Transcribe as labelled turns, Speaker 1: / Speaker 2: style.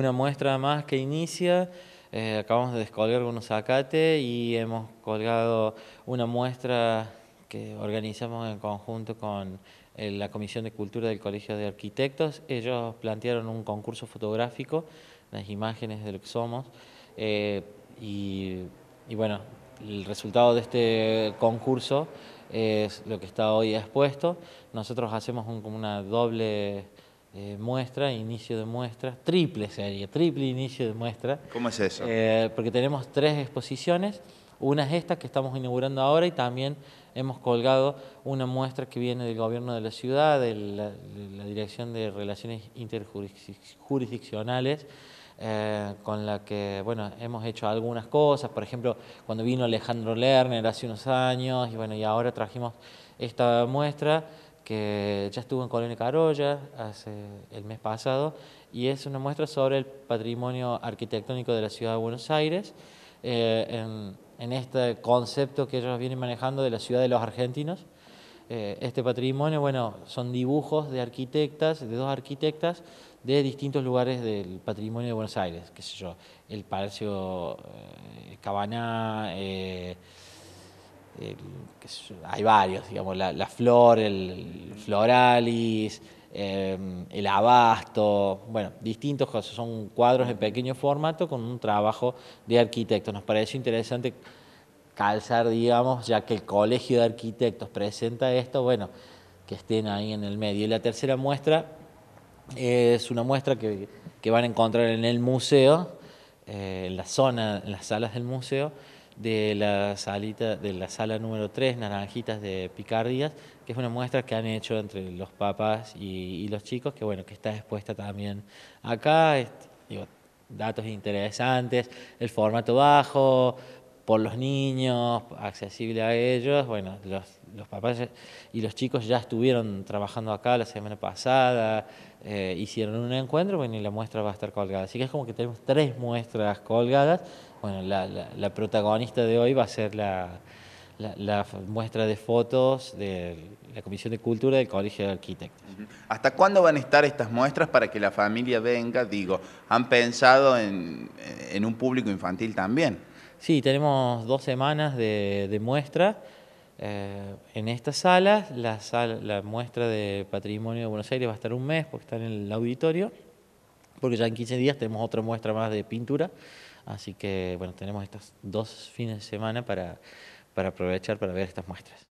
Speaker 1: una muestra más que inicia. Eh, acabamos de descolgar unos acates y hemos colgado una muestra que organizamos en conjunto con eh, la Comisión de Cultura del Colegio de Arquitectos. Ellos plantearon un concurso fotográfico, las imágenes de lo que somos. Eh, y, bueno, el resultado de este concurso es lo que está hoy expuesto. Nosotros hacemos como una doble eh, muestra, inicio de muestra, triple serie, triple inicio de muestra. ¿Cómo es eso? Eh, porque tenemos tres exposiciones. Una es esta que estamos inaugurando ahora y también hemos colgado una muestra que viene del gobierno de la ciudad, de la, Dirección de Relaciones Interjurisdiccionales, eh, con la que bueno, hemos hecho algunas cosas. Por ejemplo, cuando vino Alejandro Lerner hace unos años y, bueno, y ahora trajimos esta muestra que ya estuvo en Colonia Carolla hace el mes pasado y es una muestra sobre el patrimonio arquitectónico de la ciudad de Buenos Aires eh, en, este concepto que ellos vienen manejando de la ciudad de los argentinos. Eh, este patrimonio, bueno, son dibujos de arquitectas, de dos arquitectas de distintos lugares del patrimonio de Buenos Aires, qué sé yo, el Palacio eh, Cabaná, eh, que hay varios, digamos, la, flor, el, floralis, em, el abasto, bueno, distintos son cuadros de pequeño formato con un trabajo de arquitecto. Nos pareció interesante calzar, digamos, ya que el Colegio de Arquitectos presenta esto, bueno, que estén ahí en el medio. Y la tercera muestra es una muestra que, van a encontrar en el museo, eh, en la zona, en las salas del museo, de la, salita, de la sala número 3, Naranjitas de Picardías, que es una muestra que han hecho entre los papás y, los chicos, que bueno, que está expuesta también acá, datos interesantes, el formato bajo, por los niños, accesible a ellos. Bueno, los, papás y los chicos ya estuvieron trabajando acá la semana pasada, eh, hicieron un encuentro, bueno, y la muestra va a estar colgada. Así que es como que tenemos tres muestras colgadas. Bueno, la, la, protagonista de hoy va a ser la, la, la, muestra de fotos de la Comisión de Cultura del Colegio de Arquitectos. ¿Hasta cuándo van a estar estas muestras para que la familia venga? Digo, ¿han pensado en, en un público infantil también? Sí, tenemos dos semanas de, de muestra. Eh, en estas salas, la, la, muestra de Patrimonio de Buenos Aires va a estar un mes porque está en el auditorio, porque ya en 15 días tenemos otra muestra más de pintura, así que bueno, tenemos estos dos fines de semana para, para aprovechar para ver estas muestras.